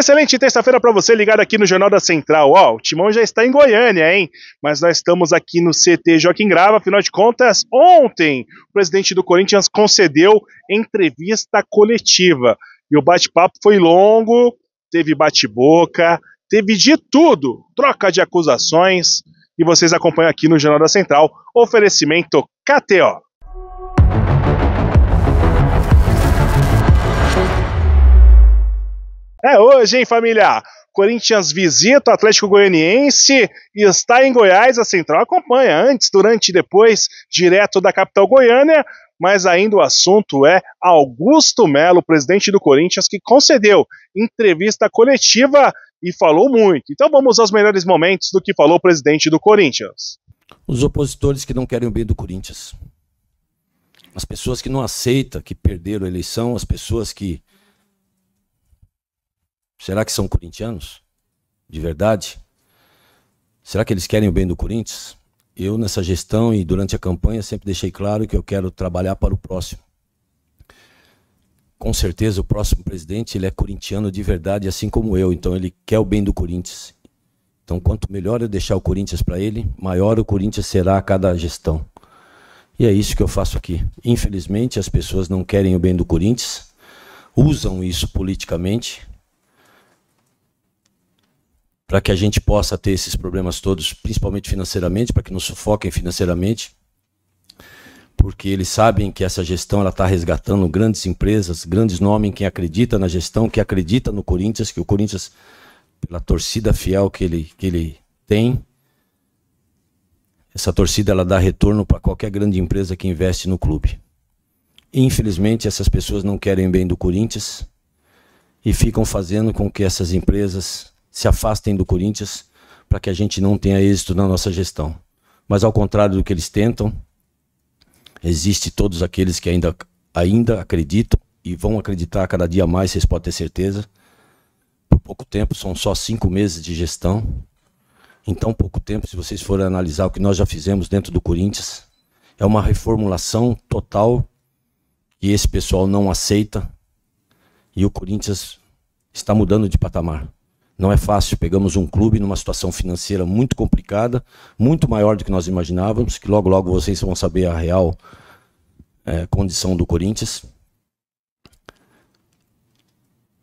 excelente terça-feira para você ligado aqui no Jornal da Central. Ó, o Timão já está em Goiânia, hein? Mas nós estamos aqui no CT Joaquim Grava. Afinal de contas, ontem o presidente do Corinthians concedeu entrevista coletiva. E o bate-papo foi longo, teve bate-boca, teve de tudo, troca de acusações. E vocês acompanham aqui no Jornal da Central, oferecimento KTO. É hoje, hein, família? Corinthians visita o Atlético Goianiense e está em Goiás. A Central acompanha antes, durante e depois, direto da capital goiânia. Mas ainda o assunto é Augusto Melo, presidente do Corinthians, que concedeu entrevista coletiva e falou muito. Então vamos aos melhores momentos do que falou o presidente do Corinthians. Os opositores que não querem o bem do Corinthians. As pessoas que não aceitam que perderam a eleição, as pessoas que Será que são corintianos? De verdade? Será que eles querem o bem do Corinthians? Eu, nessa gestão e durante a campanha, sempre deixei claro que eu quero trabalhar para o próximo. Com certeza, o próximo presidente ele é corintiano de verdade, assim como eu, então ele quer o bem do Corinthians. Então, quanto melhor eu deixar o Corinthians para ele, maior o Corinthians será a cada gestão. E é isso que eu faço aqui. Infelizmente, as pessoas não querem o bem do Corinthians, usam isso politicamente, para que a gente possa ter esses problemas todos, principalmente financeiramente, para que não sufoquem financeiramente, porque eles sabem que essa gestão está resgatando grandes empresas, grandes nomes, quem acredita na gestão, que acredita no Corinthians, que o Corinthians, pela torcida fiel que ele, que ele tem, essa torcida ela dá retorno para qualquer grande empresa que investe no clube. Infelizmente, essas pessoas não querem bem do Corinthians e ficam fazendo com que essas empresas se afastem do Corinthians para que a gente não tenha êxito na nossa gestão. Mas ao contrário do que eles tentam, existe todos aqueles que ainda, ainda acreditam e vão acreditar cada dia mais, vocês podem ter certeza. Por pouco tempo, são só cinco meses de gestão. Em tão pouco tempo, se vocês forem analisar o que nós já fizemos dentro do Corinthians, é uma reformulação total e esse pessoal não aceita. E o Corinthians está mudando de patamar. Não é fácil. Pegamos um clube numa situação financeira muito complicada, muito maior do que nós imaginávamos, que logo, logo vocês vão saber a real é, condição do Corinthians.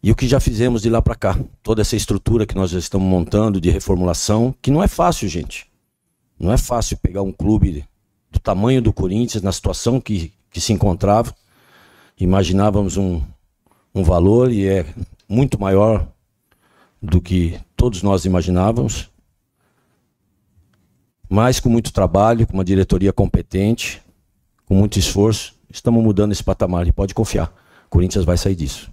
E o que já fizemos de lá para cá? Toda essa estrutura que nós já estamos montando de reformulação, que não é fácil, gente. Não é fácil pegar um clube do tamanho do Corinthians, na situação que, que se encontrava. Imaginávamos um, um valor e é muito maior do que todos nós imaginávamos, mas com muito trabalho, com uma diretoria competente, com muito esforço, estamos mudando esse patamar e pode confiar. O Corinthians vai sair disso.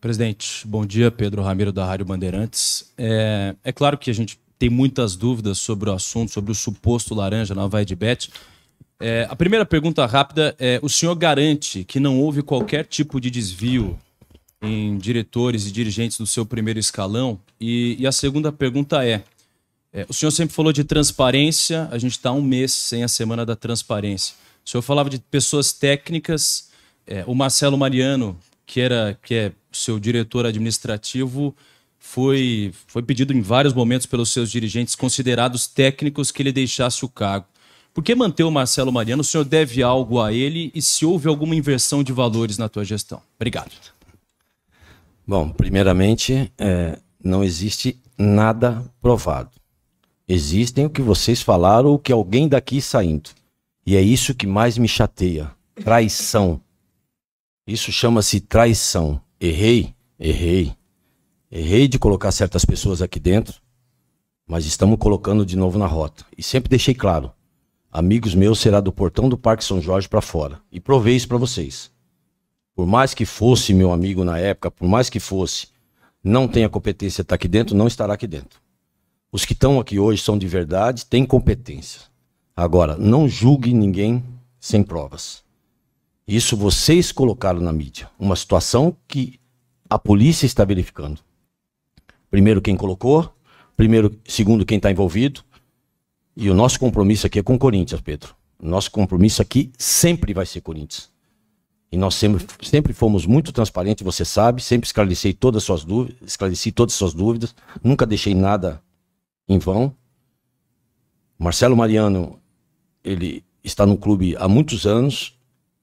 Presidente, bom dia. Pedro Ramiro, da Rádio Bandeirantes. É, é claro que a gente tem muitas dúvidas sobre o assunto, sobre o suposto laranja na Vai de Bet. É, a primeira pergunta rápida é: o senhor garante que não houve qualquer tipo de desvio em diretores e dirigentes do seu primeiro escalão. E, e a segunda pergunta é, é: o senhor sempre falou de transparência, a gente está um mês sem a semana da transparência. O senhor falava de pessoas técnicas, é, o Marcelo Mariano, que, era, que é seu diretor administrativo, foi, foi pedido em vários momentos pelos seus dirigentes considerados técnicos que ele deixasse o cargo. Por que manter o Marcelo Mariano? O senhor deve algo a ele e se houve alguma inversão de valores na tua gestão? Obrigado. Bom, primeiramente, é, não existe nada provado. Existem o que vocês falaram ou que alguém daqui saindo. E é isso que mais me chateia. Traição. Isso chama-se traição. Errei, errei. Errei de colocar certas pessoas aqui dentro, mas estamos colocando de novo na rota. E sempre deixei claro: amigos meus será do portão do Parque São Jorge para fora. E provei isso para vocês por mais que fosse meu amigo na época, por mais que fosse, não tenha competência estar tá aqui dentro, não estará aqui dentro. Os que estão aqui hoje são de verdade, têm competência. Agora, não julgue ninguém sem provas. Isso vocês colocaram na mídia. Uma situação que a polícia está verificando. Primeiro quem colocou, primeiro, segundo quem está envolvido. E o nosso compromisso aqui é com o Corinthians, Pedro. Nosso compromisso aqui sempre vai ser Corinthians. E nós sempre, sempre fomos muito transparentes, você sabe, sempre esclareci todas as suas dúvidas, esclareci todas as suas dúvidas, nunca deixei nada em vão. Marcelo Mariano, ele está no clube há muitos anos,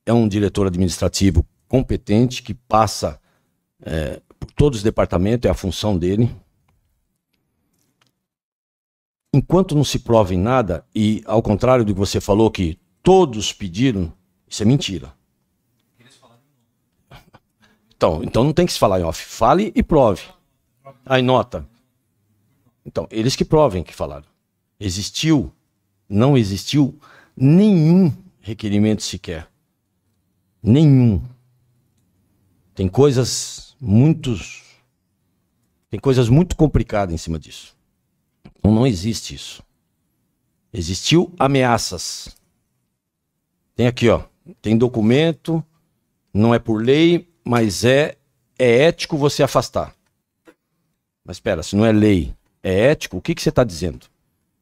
é um diretor administrativo competente que passa é, por todos os departamentos, é a função dele. Enquanto não se prova em nada, e ao contrário do que você falou, que todos pediram, isso é mentira. Então, então não tem que se falar em off. Fale e prove. Aí nota. Então, eles que provem que falaram. Existiu, não existiu nenhum requerimento sequer. Nenhum. Tem coisas muito tem coisas muito complicadas em cima disso. Então não existe isso. Existiu ameaças. Tem aqui, ó, tem documento, não é por lei, mas é, é ético você afastar. Mas espera, se não é lei, é ético, o que, que você está dizendo?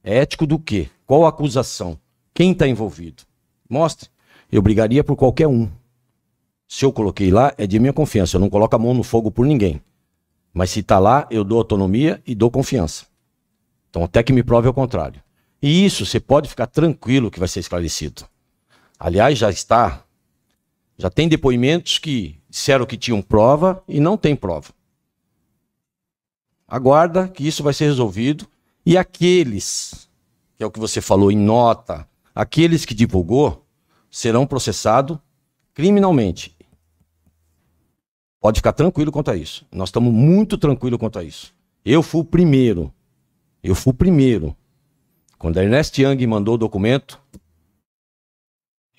É ético do quê? Qual a acusação? Quem está envolvido? Mostre. Eu brigaria por qualquer um. Se eu coloquei lá, é de minha confiança. Eu não coloco a mão no fogo por ninguém. Mas se está lá, eu dou autonomia e dou confiança. Então, até que me prove o contrário. E isso você pode ficar tranquilo que vai ser esclarecido. Aliás, já está. Já tem depoimentos que disseram que tinham prova e não tem prova. Aguarda que isso vai ser resolvido e aqueles, que é o que você falou em nota, aqueles que divulgou serão processados criminalmente. Pode ficar tranquilo quanto a isso. Nós estamos muito tranquilo quanto a isso. Eu fui o primeiro. Eu fui o primeiro. Quando a Ernest Young mandou o documento,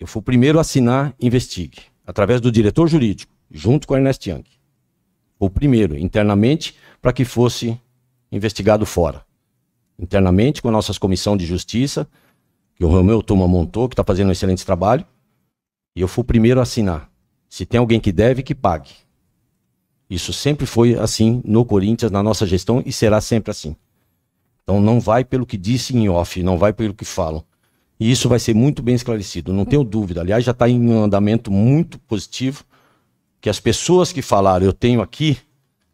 eu fui o primeiro a assinar Investigue, através do diretor jurídico junto com Ernest Young. O primeiro, internamente, para que fosse investigado fora. Internamente, com a nossa comissão de justiça, que o Romeu Tuma montou, que está fazendo um excelente trabalho. E eu fui o primeiro a assinar. Se tem alguém que deve, que pague. Isso sempre foi assim no Corinthians, na nossa gestão, e será sempre assim. Então não vai pelo que disse em off, não vai pelo que falam. E isso vai ser muito bem esclarecido, não tenho dúvida. Aliás, já está em um andamento muito positivo que as pessoas que falaram eu tenho aqui,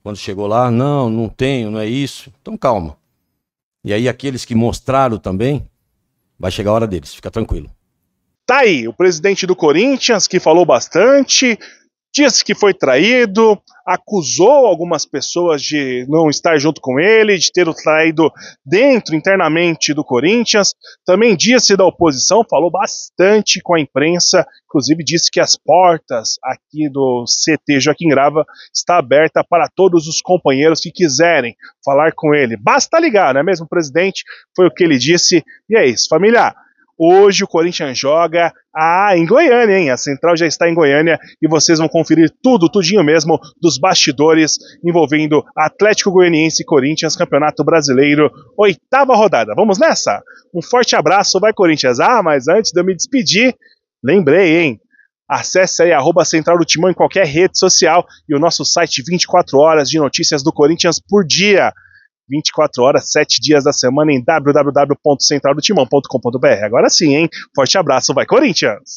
quando chegou lá, não, não tenho, não é isso. Então calma. E aí aqueles que mostraram também, vai chegar a hora deles, fica tranquilo. Tá aí, o presidente do Corinthians que falou bastante, disse que foi traído, acusou algumas pessoas de não estar junto com ele, de ter o traído dentro, internamente do Corinthians. Também disse da oposição, falou bastante com a imprensa, inclusive disse que as portas aqui do CT Joaquim Grava está aberta para todos os companheiros que quiserem falar com ele. Basta ligar, não é mesmo, presidente? Foi o que ele disse. E é isso, familiar. Hoje o Corinthians joga ah, em Goiânia, hein? A Central já está em Goiânia e vocês vão conferir tudo, tudinho mesmo, dos bastidores envolvendo Atlético Goianiense e Corinthians, Campeonato Brasileiro, oitava rodada. Vamos nessa? Um forte abraço, vai Corinthians! Ah, mas antes de eu me despedir, lembrei, hein? Acesse aí arroba Central do Timão em qualquer rede social e o nosso site 24 horas de notícias do Corinthians por dia. 24 horas, 7 dias da semana em www.centraldotimão.com.br. Agora sim, hein? Forte abraço, vai Corinthians!